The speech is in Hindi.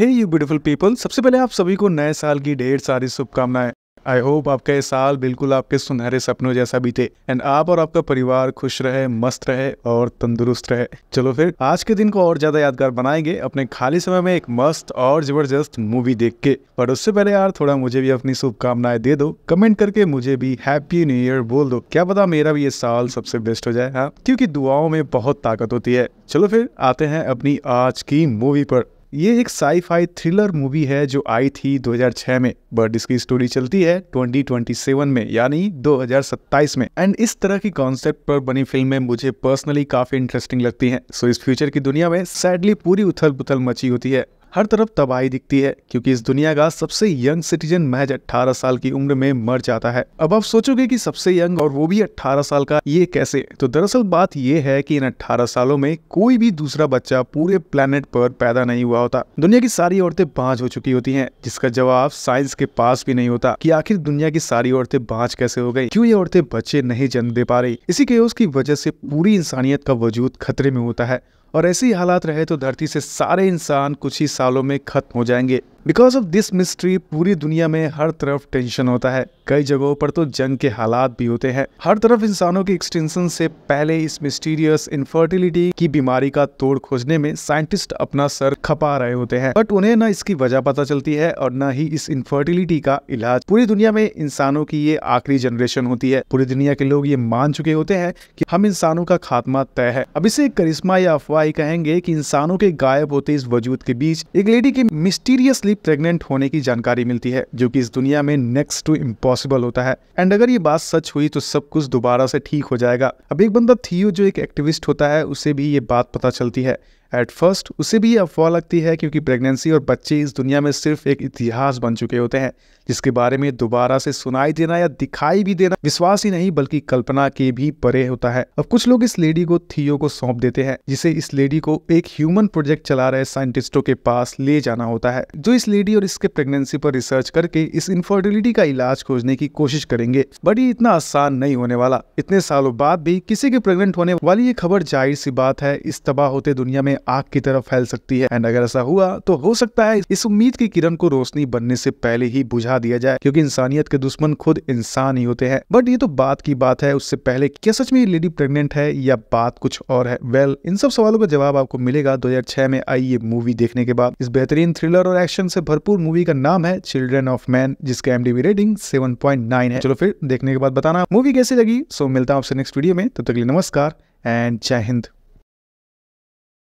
हे यू ब्यूटीफुल पीपल सबसे पहले आप सभी को नए साल की ढेर सारी शुभकामनाएं आई होप आपका ये साल बिल्कुल आपके सुनहरे सपनों जैसा बीते एंड आप और आपका परिवार खुश रहे मस्त रहे और तंदुरुस्त रहे चलो फिर आज के दिन को और ज्यादा यादगार बनाएंगे अपने खाली समय में एक मस्त और जबरदस्त मूवी देख के पर उससे पहले यार थोड़ा मुझे भी अपनी शुभकामनाएं दे दो कमेंट करके मुझे भी हैप्पी न्यू ईयर बोल दो क्या पता मेरा भी ये साल सबसे बेस्ट हो जाए हाँ क्योंकि दुआओं में बहुत ताकत होती है चलो फिर आते हैं अपनी आज की मूवी पर ये एक साईफाई थ्रिलर मूवी है जो आई थी 2006 में बट इसकी स्टोरी चलती है 2027 में यानी 2027 में एंड इस तरह की कॉन्सेप्ट पर बनी फिल्में मुझे पर्सनली काफी इंटरेस्टिंग लगती हैं सो so, इस फ्यूचर की दुनिया में सैडली पूरी उथल पुथल मची होती है हर तरफ तबाही दिखती है क्योंकि इस दुनिया का सबसे यंग सिटीजन महज 18 साल की उम्र में मर जाता है अब आप सोचोगे कि सबसे यंग और वो भी 18 साल का ये कैसे तो दरअसल बात ये है कि इन 18 सालों में कोई भी दूसरा बच्चा पूरे प्लेनेट पर पैदा नहीं हुआ होता दुनिया की सारी औरतें बाँझ हो चुकी होती है जिसका जवाब साइंस के पास भी नहीं होता की आखिर दुनिया की सारी औरतें बाँझ कैसे हो गई क्यूँ ये औरतें बच्चे नहीं जन्म दे पा रही इसी के उसकी वजह से पूरी इंसानियत का वजूद खतरे में होता है और ऐसे ही हालात रहे तो धरती से सारे इंसान कुछ ही सालों में खत्म हो जाएंगे बिकॉज ऑफ दिस मिस्ट्री पूरी दुनिया में हर तरफ टेंशन होता है कई जगहों पर तो जंग के हालात भी होते हैं हर तरफ इंसानों के एक्सटेंशन से पहले इस मिस्टीरियस इनफर्टिलिटी की बीमारी का तोड़ खोजने में साइंटिस्ट अपना सर खपा रहे होते हैं बट उन्हें न इसकी वजह पता चलती है और न ही इस इनफर्टिलिटी का इलाज पूरी दुनिया में इंसानों की ये आखिरी जनरेशन होती है पूरी दुनिया के लोग ये मान चुके होते हैं की हम इंसानों का खात्मा तय है अब इसे करिश्मा या अफवाह कहेंगे की इंसानों के गायब होते इस वजूद के बीच एक लेडी की मिस्टीरियसली असली प्रेग्नेंट होने की जानकारी मिलती है जो कि इस दुनिया में नेक्स्ट टू इम्पॉसिबल होता है एंड अगर ये बात सच हुई तो सब कुछ दोबारा से ठीक हो जाएगा अब एक बंदा थियो जो एक एक्टिविस्ट होता है उसे भी ये बात पता चलती है एट फर्स्ट उसे भी अफवाह लगती है क्योंकि प्रेगनेंसी और बच्चे इस दुनिया में सिर्फ एक इतिहास बन चुके होते हैं जिसके बारे में दोबारा से सुनाई देना या दिखाई भी देना विश्वास ही नहीं बल्कि कल्पना के भी परे होता है अब कुछ लोग इस लेडी को थियो को सौंप देते हैं जिसे इस लेडी को एक ह्यूमन प्रोजेक्ट चला रहे साइंटिस्टों के पास ले जाना होता है जो इस लेडी और इसके प्रेगनेंसी पर रिसर्च करके इस इन्फर्टिलिटी का इलाज खोजने की कोशिश करेंगे बट ये इतना आसान नहीं होने वाला इतने सालों बाद भी किसी के प्रेगनेंट होने वाली ये खबर जाहिर सी बात है इस तबाह होते दुनिया में आग की तरफ फैल सकती है एंड अगर ऐसा हुआ तो हो सकता है इस उम्मीद की किरण को रोशनी बनने से पहले ही बुझा दिया जाए क्योंकि इंसानियत के दुश्मन खुद इंसान ही होते हैं बट ये तो बात की बात है उससे पहले क्या सच में ये लेडी प्रेगनेंट है या बात कुछ और है वेल well, इन सब सवालों का जवाब आपको मिलेगा दो में आई ये मूवी देखने के बाद इस बेहतरीन थ्रिलर और एक्शन से भरपूर मूवी का नाम है चिल्ड्रेन ऑफ मैन जिसका एमडीबी रेटिंग सेवन है चलो फिर देखने के बाद बताना मूवी कैसी लगी सो मिलता हूँ आपसे नेक्स्ट वीडियो में तब तो तक नमस्कार एंड जय हिंद